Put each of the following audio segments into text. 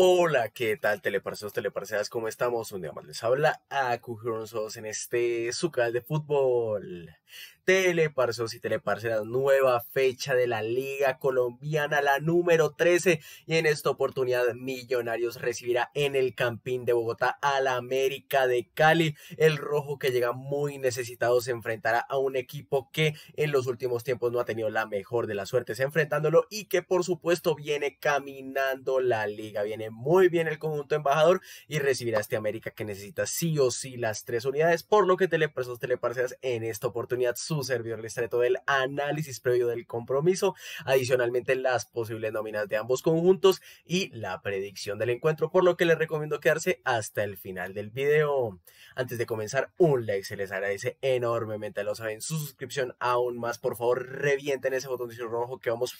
Hola, ¿qué tal teleparceos, teleparceras, ¿Cómo estamos? Un día más les habla a Sos en este su canal de fútbol. Teleparceos y teleparceras, nueva fecha de la Liga Colombiana, la número 13. Y en esta oportunidad, Millonarios recibirá en el Campín de Bogotá a la América de Cali. El rojo que llega muy necesitado se enfrentará a un equipo que en los últimos tiempos no ha tenido la mejor de las suertes enfrentándolo y que por supuesto viene caminando la liga, viene muy bien el conjunto embajador y recibirá este América que necesita sí o sí las tres unidades, por lo que telepresos, Teleparceas en esta oportunidad su servidor les trae todo el análisis previo del compromiso, adicionalmente las posibles nóminas de ambos conjuntos y la predicción del encuentro, por lo que les recomiendo quedarse hasta el final del video. Antes de comenzar, un like se les agradece enormemente, lo saben, su suscripción aún más, por favor revienten ese botoncito rojo que vamos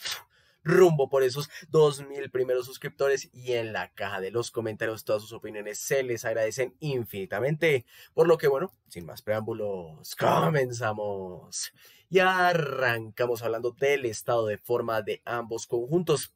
rumbo por esos 2.000 primeros suscriptores y en la caja de los comentarios todas sus opiniones se les agradecen infinitamente. Por lo que bueno, sin más preámbulos, comenzamos. Y arrancamos hablando del estado de forma de ambos conjuntos.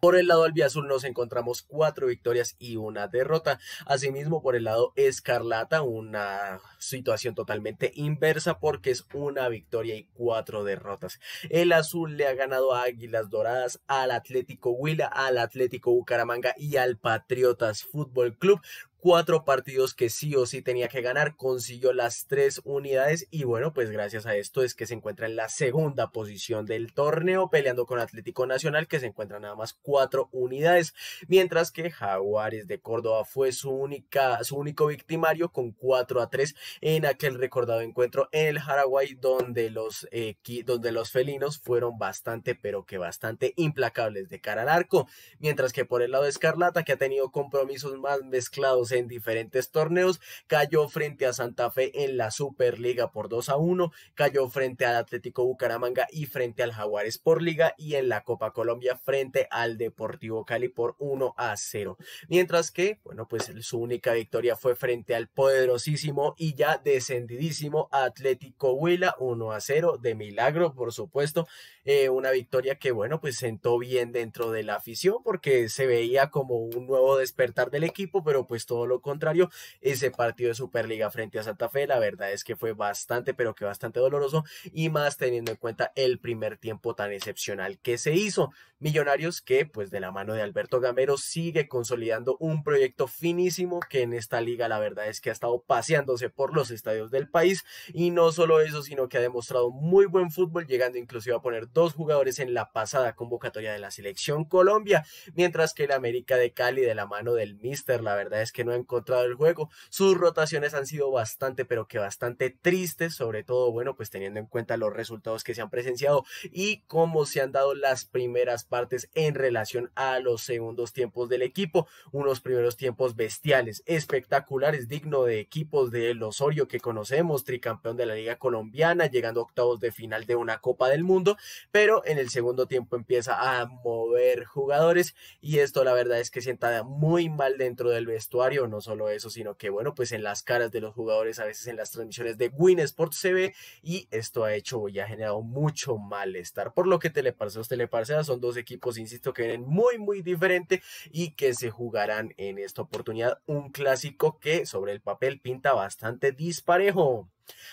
Por el lado albiazul nos encontramos cuatro victorias y una derrota. Asimismo, por el lado escarlata, una situación totalmente inversa porque es una victoria y cuatro derrotas. El azul le ha ganado a Águilas Doradas, al Atlético Huila, al Atlético Bucaramanga y al Patriotas Fútbol Club cuatro partidos que sí o sí tenía que ganar, consiguió las tres unidades y bueno, pues gracias a esto es que se encuentra en la segunda posición del torneo peleando con Atlético Nacional que se encuentra nada más cuatro unidades, mientras que Jaguares de Córdoba fue su, única, su único victimario con 4 a 3 en aquel recordado encuentro en el Paraguay donde los, eh, donde los felinos fueron bastante pero que bastante implacables de cara al arco, mientras que por el lado de Escarlata que ha tenido compromisos más mezclados en diferentes torneos. Cayó frente a Santa Fe en la Superliga por 2 a 1. Cayó frente al Atlético Bucaramanga y frente al Jaguares por Liga. Y en la Copa Colombia frente al Deportivo Cali por 1 a 0. Mientras que, bueno, pues su única victoria fue frente al poderosísimo y ya descendidísimo Atlético Huila 1 a 0 de milagro, por supuesto. Eh, una victoria que, bueno, pues sentó bien dentro de la afición porque se veía como un nuevo despertar del equipo, pero pues todo lo contrario. Ese partido de Superliga frente a Santa Fe, la verdad es que fue bastante, pero que bastante doloroso y más teniendo en cuenta el primer tiempo tan excepcional que se hizo. Millonarios que, pues de la mano de Alberto Gamero, sigue consolidando un proyecto finísimo que en esta liga la verdad es que ha estado paseándose por los estadios del país y no solo eso, sino que ha demostrado muy buen fútbol, llegando inclusive a poner dos jugadores en la pasada convocatoria de la selección Colombia, mientras que el América de Cali de la mano del Mister, la verdad es que no ha encontrado el juego. Sus rotaciones han sido bastante, pero que bastante tristes, sobre todo, bueno, pues teniendo en cuenta los resultados que se han presenciado y cómo se han dado las primeras partes en relación a los segundos tiempos del equipo. Unos primeros tiempos bestiales, espectaculares, digno de equipos del Osorio que conocemos, tricampeón de la Liga Colombiana, llegando octavos de final de una Copa del Mundo, pero en el segundo tiempo empieza a mover jugadores y esto la verdad es que sienta muy mal dentro del vestuario no solo eso, sino que bueno, pues en las caras de los jugadores, a veces en las transmisiones de Win se ve y esto ha hecho y ha generado mucho malestar. Por lo que Teleparceos, Teleparceras ah, son dos equipos, insisto, que vienen muy, muy diferente y que se jugarán en esta oportunidad un clásico que sobre el papel pinta bastante disparejo.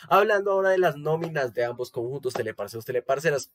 Hablando ahora de las nóminas de ambos conjuntos, Teleparceos, Teleparceras,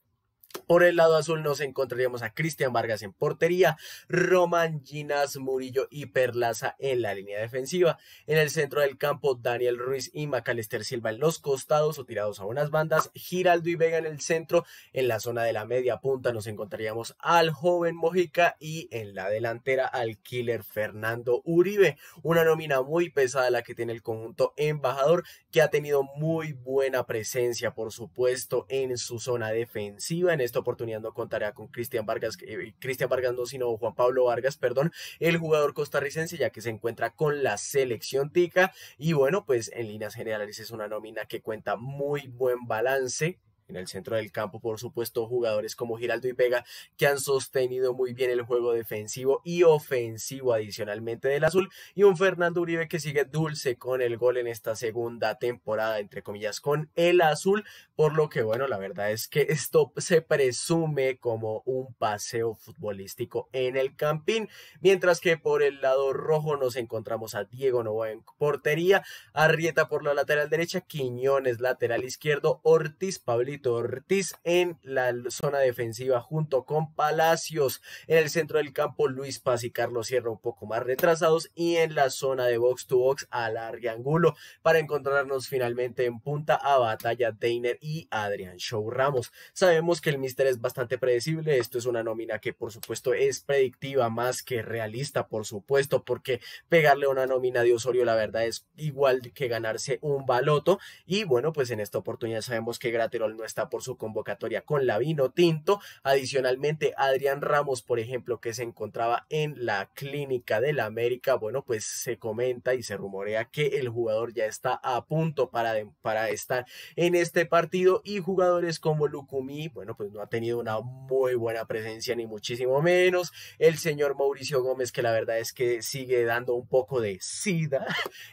por el lado azul nos encontraríamos a Cristian Vargas en portería, Roman, Ginas Murillo y Perlaza en la línea defensiva. En el centro del campo, Daniel Ruiz y Macalester Silva en los costados o tirados a unas bandas, Giraldo y Vega en el centro. En la zona de la media punta nos encontraríamos al joven Mojica y en la delantera al killer Fernando Uribe. Una nómina muy pesada la que tiene el conjunto embajador, que ha tenido muy buena presencia, por supuesto, en su zona defensiva. En esta oportunidad no contará con Cristian Vargas, eh, Cristian Vargas no, sino Juan Pablo Vargas, perdón, el jugador costarricense, ya que se encuentra con la selección tica. Y bueno, pues en líneas generales es una nómina que cuenta muy buen balance en el centro del campo, por supuesto, jugadores como Giraldo y Vega que han sostenido muy bien el juego defensivo y ofensivo adicionalmente del azul y un Fernando Uribe que sigue dulce con el gol en esta segunda temporada, entre comillas, con el azul, por lo que bueno, la verdad es que esto se presume como un paseo futbolístico en el campín, mientras que por el lado rojo nos encontramos a Diego Novoa en portería, Arrieta por la lateral derecha, Quiñones lateral izquierdo, Ortiz, Pablito Ortiz en la zona defensiva junto con Palacios. En el centro del campo, Luis Paz y Carlos Sierra un poco más retrasados. Y en la zona de box to box, largo angulo para encontrarnos finalmente en punta a batalla Deiner y Adrián Show Ramos. Sabemos que el mister es bastante predecible. Esto es una nómina que, por supuesto, es predictiva más que realista, por supuesto, porque pegarle una nómina de Osorio, la verdad, es igual que ganarse un baloto. Y bueno, pues en esta oportunidad sabemos que Graterol no está por su convocatoria con la Vino Tinto. Adicionalmente, Adrián Ramos, por ejemplo, que se encontraba en la Clínica de la América, bueno, pues se comenta y se rumorea que el jugador ya está a punto para, para estar en este partido y jugadores como Lucumí, bueno, pues no ha tenido una muy buena presencia ni muchísimo menos. El señor Mauricio Gómez, que la verdad es que sigue dando un poco de sida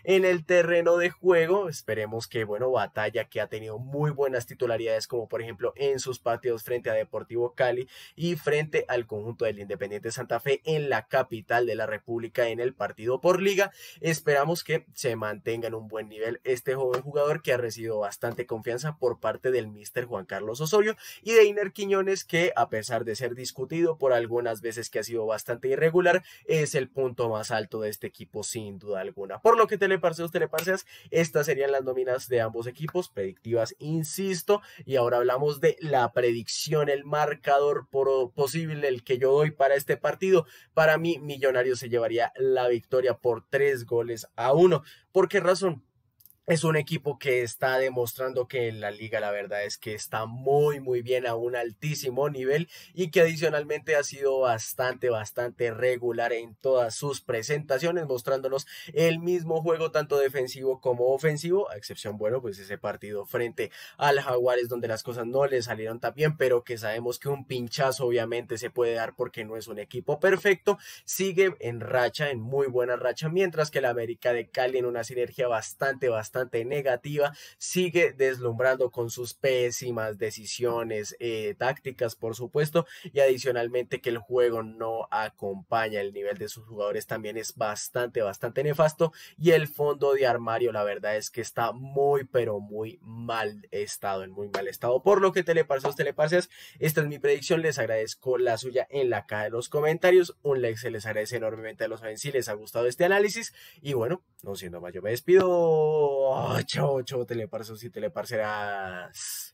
en el terreno de juego. Esperemos que, bueno, batalla que ha tenido muy buenas titularidades como por ejemplo en sus patios frente a Deportivo Cali y frente al conjunto del Independiente Santa Fe en la capital de la República en el partido por liga. Esperamos que se mantenga en un buen nivel este joven jugador que ha recibido bastante confianza por parte del mister Juan Carlos Osorio y de Iner Quiñones que a pesar de ser discutido por algunas veces que ha sido bastante irregular es el punto más alto de este equipo sin duda alguna. Por lo que teleparseos, teleparseas estas serían las nóminas de ambos equipos predictivas, insisto, y ahora hablamos de la predicción, el marcador posible, el que yo doy para este partido. Para mí, Millonario se llevaría la victoria por tres goles a uno. ¿Por qué razón? es un equipo que está demostrando que en la liga la verdad es que está muy muy bien a un altísimo nivel y que adicionalmente ha sido bastante bastante regular en todas sus presentaciones mostrándonos el mismo juego tanto defensivo como ofensivo a excepción bueno pues ese partido frente al Jaguares donde las cosas no le salieron tan bien pero que sabemos que un pinchazo obviamente se puede dar porque no es un equipo perfecto sigue en racha en muy buena racha mientras que el América de Cali en una sinergia bastante bastante negativa, sigue deslumbrando con sus pésimas decisiones eh, tácticas, por supuesto, y adicionalmente que el juego no acompaña el nivel de sus jugadores también es bastante, bastante nefasto y el fondo de armario la verdad es que está muy, pero muy mal estado, en muy mal estado, por lo que teleparseos, teleparseas esta es mi predicción, les agradezco la suya en la caja de los comentarios, un like se les agradece enormemente a los fans les ha gustado este análisis y bueno, no siendo más, yo me despido. Oh, parso, si te y teleparceras.